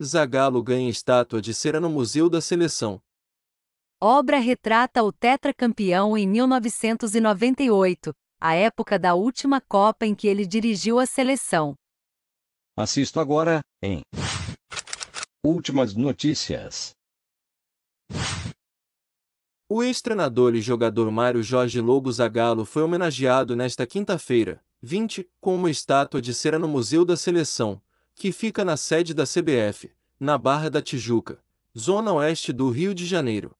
Zagallo ganha estátua de cera no Museu da Seleção. Obra retrata o tetracampeão em 1998, a época da última Copa em que ele dirigiu a seleção. Assisto agora em Últimas notícias. O ex-treinador e jogador Mário Jorge Lobo Zagallo foi homenageado nesta quinta-feira, 20, com uma estátua de cera no Museu da Seleção, que fica na sede da CBF, na Barra da Tijuca, zona oeste do Rio de Janeiro.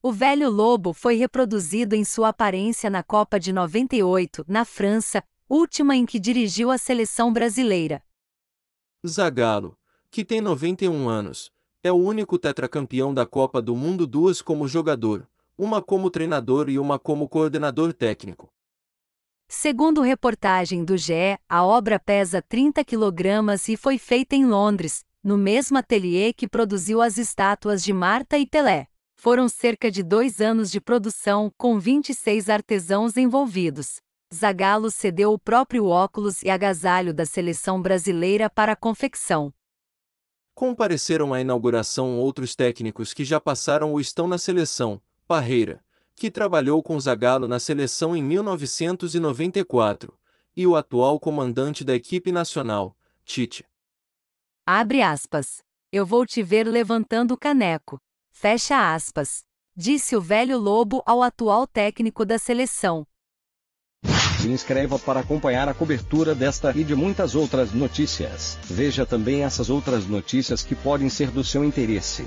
O velho lobo foi reproduzido em sua aparência na Copa de 98, na França, última em que dirigiu a seleção brasileira. Zagallo, que tem 91 anos, é o único tetracampeão da Copa do Mundo duas como jogador, uma como treinador e uma como coordenador técnico. Segundo reportagem do GE, a obra pesa 30 quilogramas e foi feita em Londres, no mesmo ateliê que produziu as estátuas de Marta e Pelé. Foram cerca de dois anos de produção, com 26 artesãos envolvidos. Zagallo cedeu o próprio óculos e agasalho da seleção brasileira para a confecção. Compareceram à inauguração outros técnicos que já passaram ou estão na seleção: Parreira, que trabalhou com Zagallo na seleção em 1994, e o atual comandante da equipe nacional, Tite. Abre aspas. Eu vou te ver levantando o caneco. Fecha aspas. Disse o velho Lobo ao atual técnico da seleção. Se inscreva para acompanhar a cobertura desta e de muitas outras notícias. Veja também essas outras notícias que podem ser do seu interesse.